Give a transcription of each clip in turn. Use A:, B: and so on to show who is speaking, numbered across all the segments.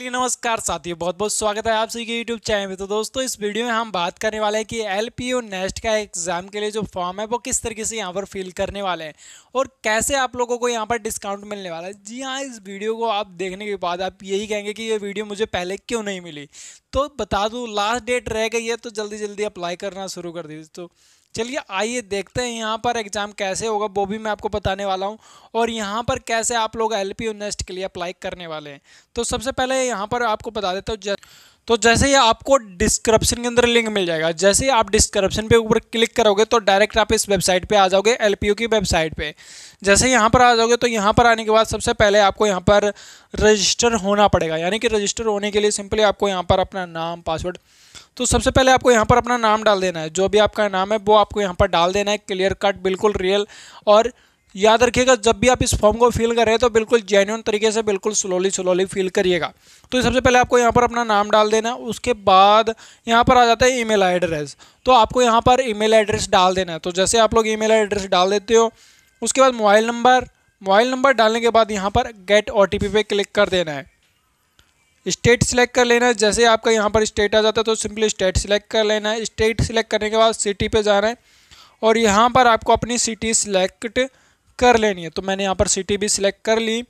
A: लिए नमस्कार साथियों बहुत बहुत स्वागत है आप सभी के यूट्यूब चैनल में तो दोस्तों इस वीडियो में हम बात करने वाले हैं कि एल पी नेस्ट का एग्ज़ाम के लिए जो फॉर्म है वो किस तरीके से यहाँ पर फिल करने वाले हैं और कैसे आप लोगों को यहाँ पर डिस्काउंट मिलने वाला है जी हाँ इस वीडियो को आप देखने के बाद आप यही कहेंगे कि ये वीडियो मुझे पहले क्यों नहीं मिली तो बता दूँ लास्ट डेट रह गई है तो जल्दी जल्दी अप्लाई करना शुरू कर दीजिए तो चलिए आइए देखते हैं यहाँ पर एग्ज़ाम कैसे होगा वो भी मैं आपको बताने वाला हूँ और यहाँ पर कैसे आप लोग एल पी के लिए अप्लाई करने वाले हैं तो सबसे पहले यहाँ पर आपको बता देता हूँ तो जैसे ही आपको डिस्क्रिप्शन के अंदर लिंक मिल जाएगा जैसे ही आप डिस्क्रिप्शन पे ऊपर क्लिक करोगे तो डायरेक्ट आप इस वेबसाइट पे आ जाओगे एल की वेबसाइट पे जैसे ही यहाँ पर आ जाओगे तो यहाँ पर आने के बाद सबसे पहले आपको यहाँ पर रजिस्टर होना पड़ेगा यानी कि रजिस्टर होने के लिए सिंपली आपको यहाँ पर अपना नाम पासवर्ड तो सबसे पहले आपको यहाँ पर अपना नाम डाल देना है जो भी आपका नाम है वो आपको यहाँ पर डाल देना है क्लियर कट बिल्कुल रियल और याद रखिएगा जब भी आप इस फॉर्म को फिल कर रहे हैं तो बिल्कुल जेन्यून तरीके से बिल्कुल स्लोली स्लोली फिल करिएगा तो सबसे पहले आपको यहाँ पर अपना नाम डाल देना उसके बाद यहाँ पर आ जाता है ईमेल एड्रेस तो आपको यहाँ पर ईमेल एड्रेस डाल देना है तो जैसे आप लोग ईमेल एड्रेस डाल देते हो उसके बाद मोबाइल नंबर मोबाइल नंबर डालने के बाद यहाँ पर गेट ओ टी पे क्लिक कर देना है स्टेट सिलेक्ट कर लेना है जैसे आपका यहाँ पर स्टेट आ जाता है तो सिंपली स्टेट सिलेक्ट कर लेना है स्टेट सिलेक्ट करने के बाद सिटी पर जाना है और यहाँ पर आपको अपनी सिटी सिलेक्ट कर लेनी है तो मैंने यहाँ पर सिटी भी सिलेक्ट कर ली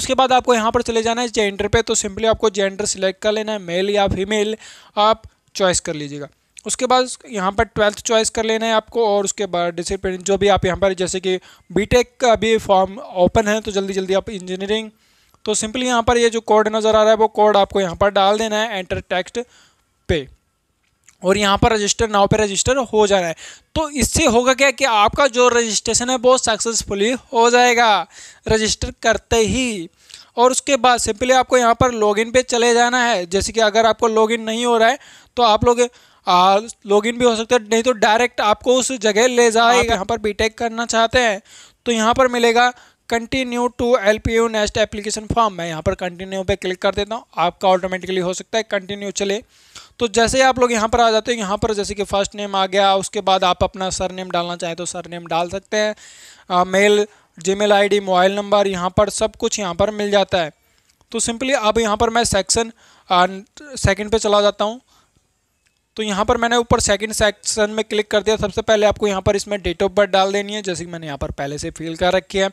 A: उसके बाद आपको यहाँ पर चले जाना है जेंडर पे तो सिंपली आपको जेंडर सिलेक्ट कर लेना है मेल या फीमेल आप चॉइस कर लीजिएगा उसके बाद यहाँ पर ट्वेल्थ चॉइस कर लेना है आपको और उसके बाद डिसिप्लिन जो भी आप यहाँ पर जैसे कि बीटेक का भी फॉर्म ओपन है तो जल्दी जल्दी आप इंजीनियरिंग तो सिंपली यहाँ पर ये यह जो कोड नज़र आ रहा है वो कोड आपको यहाँ पर डाल देना है एंटर टेक्स्ट पे और यहाँ पर रजिस्टर नाव पे रजिस्टर हो जा रहा है तो इससे होगा क्या कि आपका जो रजिस्ट्रेशन है वो सक्सेसफुली हो जाएगा रजिस्टर करते ही और उसके बाद सिंपली आपको यहाँ पर लॉगिन पे चले जाना है जैसे कि अगर आपको लॉगिन नहीं हो रहा है तो आप लोग लॉगिन भी हो सकता है नहीं तो डायरेक्ट आपको उस जगह ले जाएगा यहाँ पर बीटेक करना चाहते हैं तो यहाँ पर मिलेगा continue to L P U next application form मैं यहाँ पर कंटिन्यू पे क्लिक कर देता हूँ आपका ऑटोमेटिकली हो सकता है कंटिन्यू चले तो जैसे ही आप लोग यहाँ पर आ जाते हो यहाँ पर जैसे कि फर्स्ट नेम आ गया उसके बाद आप अपना सर नेम डालना चाहें तो सर नेम डाल सकते हैं mail Gmail I mobile number यहाँ पर सब कुछ यहाँ पर मिल जाता है तो सिंपली अब यहाँ पर मैं सेक्शन सेकंड पे चला जाता हूँ तो यहाँ पर मैंने ऊपर सेकंड सेक्शन में क्लिक कर दिया सबसे पहले आपको यहाँ पर इसमें डेट ऑफ बर्थ डाल देनी है जैसे कि मैंने यहाँ पर पहले से फिल कर रखी है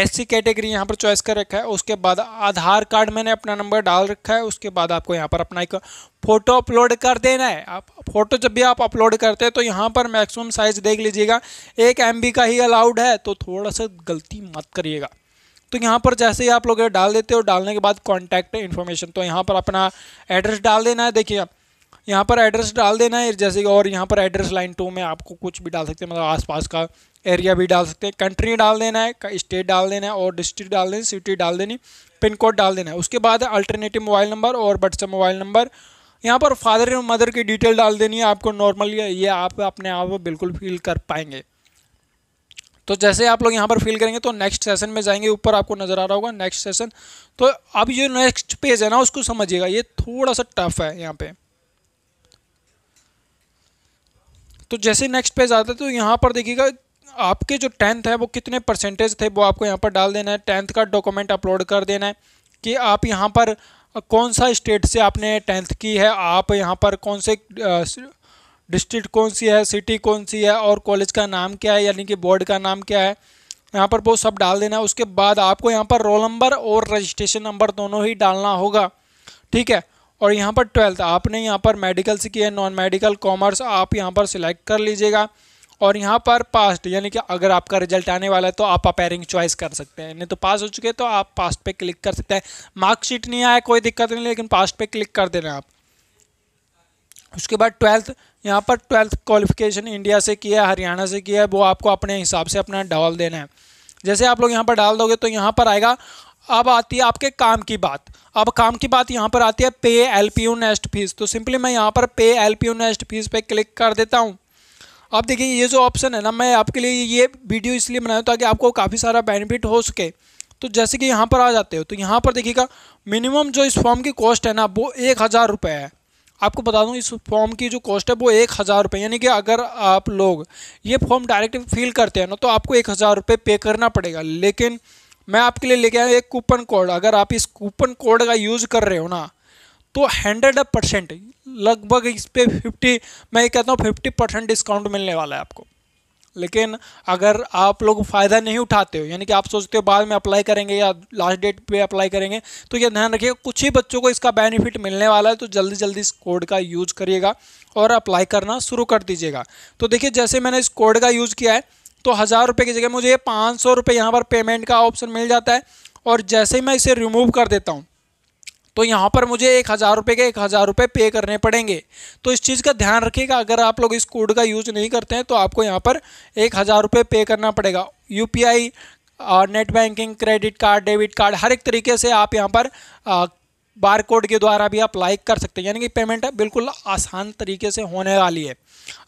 A: ऐसी कैटेगरी यहाँ पर चॉइस कर रखा है उसके बाद आधार कार्ड मैंने अपना नंबर डाल रखा है उसके बाद आपको यहाँ पर अपना एक फ़ोटो अपलोड कर देना है आप फोटो जब भी आप अपलोड करते हैं तो यहाँ पर मैक्सिमम साइज़ देख लीजिएगा एक एम का ही अलाउड है तो थोड़ा सा गलती मत करिएगा तो यहाँ पर जैसे ही आप लोग डाल देते हो डालने के बाद कॉन्टैक्ट इन्फॉर्मेशन तो यहाँ पर अपना एड्रेस डाल देना है देखिए आप यहाँ पर एड्रेस डाल देना है जैसे कि और यहाँ पर एड्रेस लाइन टू में आपको कुछ भी डाल सकते हैं मतलब आसपास का एरिया भी डाल सकते हैं कंट्री डाल देना है स्टेट डाल देना है और डिस्ट्रिक्ट डाल देना सिटी डाल देनी पिन कोड डाल देना है उसके बाद अल्टरनेटिव मोबाइल नंबर और व्हाट्सअप मोबाइल नंबर यहाँ पर फादर एंड मदर की डिटेल डाल देनी है आपको नॉर्मली ये आप अपने आप बिल्कुल फील कर पाएंगे तो जैसे आप लोग यहाँ पर फील करेंगे तो नेक्स्ट सेशन में जाएंगे ऊपर आपको नज़र आ रहा होगा नेक्स्ट सेशन तो अब ये नेक्स्ट पेज है ना उसको समझिएगा ये थोड़ा सा टफ है यहाँ पे तो जैसे नेक्स्ट पेज आता है तो यहाँ पर देखिएगा आपके जो टेंथ है वो कितने परसेंटेज थे वो आपको यहाँ पर डाल देना है टेंथ का डॉक्यूमेंट अपलोड कर देना है कि आप यहाँ पर कौन सा स्टेट से आपने टेंथ की है आप यहाँ पर कौन से डिस्ट्रिक्ट कौन सी है सिटी कौन सी है और कॉलेज का नाम क्या है यानी कि बोर्ड का नाम क्या है यहाँ पर वो सब डाल देना है उसके बाद आपको यहाँ पर रोल नंबर और रजिस्ट्रेशन नंबर दोनों ही डालना होगा ठीक है और यहाँ पर ट्वेल्थ आपने यहाँ पर मेडिकल से किया है नॉन मेडिकल कॉमर्स आप यहाँ पर सिलेक्ट कर लीजिएगा और यहाँ पर पास्ट यानी कि अगर आपका रिजल्ट आने वाला है तो आप अपेयरिंग चॉइस कर सकते हैं नहीं तो पास हो चुके हैं तो आप पास्ट पे क्लिक कर सकते हैं मार्कशीट नहीं आया कोई दिक्कत नहीं लेकिन पास्ट पे क्लिक कर देना आप उसके बाद ट्वेल्थ यहाँ पर ट्वेल्थ क्वालिफिकेशन इंडिया से किया है हरियाणा से किया है वो आपको अपने हिसाब से अपना डाल देना है जैसे आप लोग यहाँ पर डाल दोगे तो यहाँ पर आएगा अब आती है आपके काम की बात अब काम की बात यहाँ पर आती है pay L P U NEST fees तो सिंपली मैं यहाँ पर pay L P U NEST fees पे क्लिक कर देता हूँ अब देखिए ये जो ऑप्शन है ना मैं आपके लिए ये वीडियो इसलिए बनाया ताकि आपको काफ़ी सारा बेनिफिट हो सके तो जैसे कि यहाँ पर आ जाते हो तो यहाँ पर देखिएगा मिनिमम जो इस फॉर्म की कॉस्ट है ना वो एक हज़ार रुपये है आपको बता दूँ इस फॉर्म की जो कॉस्ट है वो एक हज़ार रुपये यानी कि अगर आप लोग ये फॉर्म डायरेक्ट फिल करते हैं ना तो आपको एक हज़ार रुपये पे करना पड़ेगा लेकिन मैं आपके लिए लेके आया एक कूपन कोड अगर आप इस कूपन कोड का यूज़ कर रहे हो ना तो हंड्रेड परसेंट लगभग इस पर फिफ्टी मैं ये कहता हूँ फिफ्टी परसेंट डिस्काउंट मिलने वाला है आपको लेकिन अगर आप लोग फ़ायदा नहीं उठाते हो यानी कि आप सोचते हो बाद में अप्लाई करेंगे या लास्ट डेट पे अप्लाई करेंगे तो ये ध्यान रखिएगा कुछ ही बच्चों को इसका बेनिफिट मिलने वाला है तो जल्दी जल्दी इस कोड का यूज़ करिएगा और अप्लाई करना शुरू कर दीजिएगा तो देखिए जैसे मैंने इस कोड का यूज़ किया है तो हज़ार रुपये की जगह मुझे पाँच सौ रुपये यहाँ पर पेमेंट का ऑप्शन मिल जाता है और जैसे ही मैं इसे रिमूव कर देता हूँ तो यहाँ पर मुझे एक हज़ार रुपये के एक हज़ार रुपये पे करने पड़ेंगे तो इस चीज़ का ध्यान रखिएगा अगर आप लोग इस कोड का यूज़ नहीं करते हैं तो आपको यहाँ पर एक हज़ार रुपये पे करना पड़ेगा यू net banking credit card debit card हर एक तरीके से आप यहाँ पर uh, बार कोड के द्वारा भी आप लाइक कर सकते हैं यानी कि पेमेंट बिल्कुल आसान तरीके से होने वाली है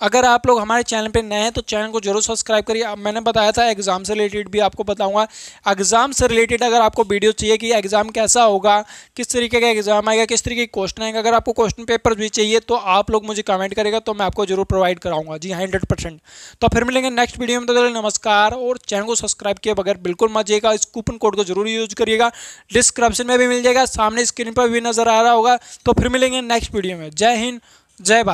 A: अगर आप लोग हमारे चैनल पर नए हैं तो चैनल को जरूर सब्सक्राइब करिए अब मैंने बताया था एग्ज़ाम से रिलेटेड भी आपको बताऊंगा एग्ज़ाम से रिलेटेड अगर आपको वीडियो चाहिए कि एग्ज़ाम कैसा होगा किस तरीके का एग्ज़ाम आएगा किस तरीके के क्वेश्चन आएगा अगर आपको क्वेश्चन पेपर भी चाहिए तो आप लोग मुझे कमेंट करेगा तो मैं आपको जरूर प्रोवाइड कराऊंगा जी हंड्रेड परसेंट तो फिर मिलेंगे नेक्स्ट वीडियो में तो नमस्कार और चैनल को सब्सक्राइब किए बगैर बिल्कुल मत इस कूपन कोड को जरूर यूज़ करिएगा डिस्क्रिप्शन में भी मिल जाएगा सामने स्क्रीन पर भी नजर आ रहा होगा तो फिर मिलेंगे नेक्स्ट वीडियो में जय हिंद जय भारत